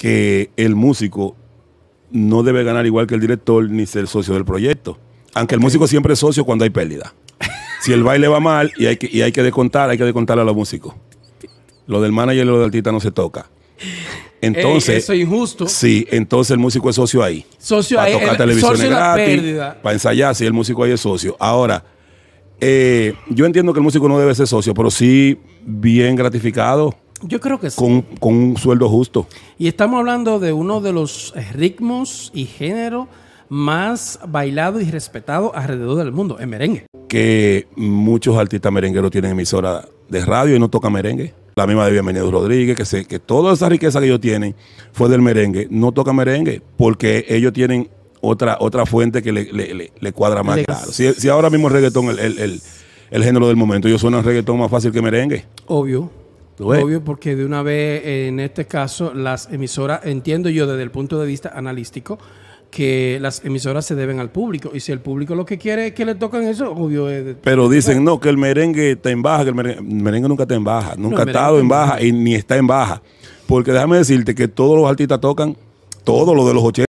que el músico no debe ganar igual que el director ni ser socio del proyecto. Aunque el músico siempre es socio cuando hay pérdida. si el baile va mal y hay que, y hay que descontar, hay que descontarle a los músicos. Lo del manager y lo del artista no se toca. Entonces, eso es injusto. Sí, entonces el músico es socio ahí. Socio ahí. Para tocar televisiones gratis, para ensayar, sí, el músico ahí es socio. Ahora, eh, yo entiendo que el músico no debe ser socio, pero sí bien gratificado yo creo que sí. Con, un sueldo justo. Y estamos hablando de uno de los eh, ritmos y género más bailado y respetado alrededor del mundo, el merengue. Que muchos artistas merengueros tienen emisora de radio y no toca merengue. La misma de Bienvenido Rodríguez, que, sé que toda esa riqueza que ellos tienen fue del merengue. No toca merengue porque ellos tienen otra, otra fuente que le, le, cuadra más claro. Si, ahora mismo el reggaetón, el, el género del momento, ellos suenan reggaetón más fácil que merengue. Obvio. Obvio, porque de una vez, en este caso, las emisoras, entiendo yo desde el punto de vista analístico, que las emisoras se deben al público. Y si el público lo que quiere es que le toquen eso, obvio Pero dicen, no, que el merengue está en baja, que el merengue, nunca está en baja, nunca ha estado en baja y ni está en baja. Porque déjame decirte que todos los artistas tocan, todos lo de los 80.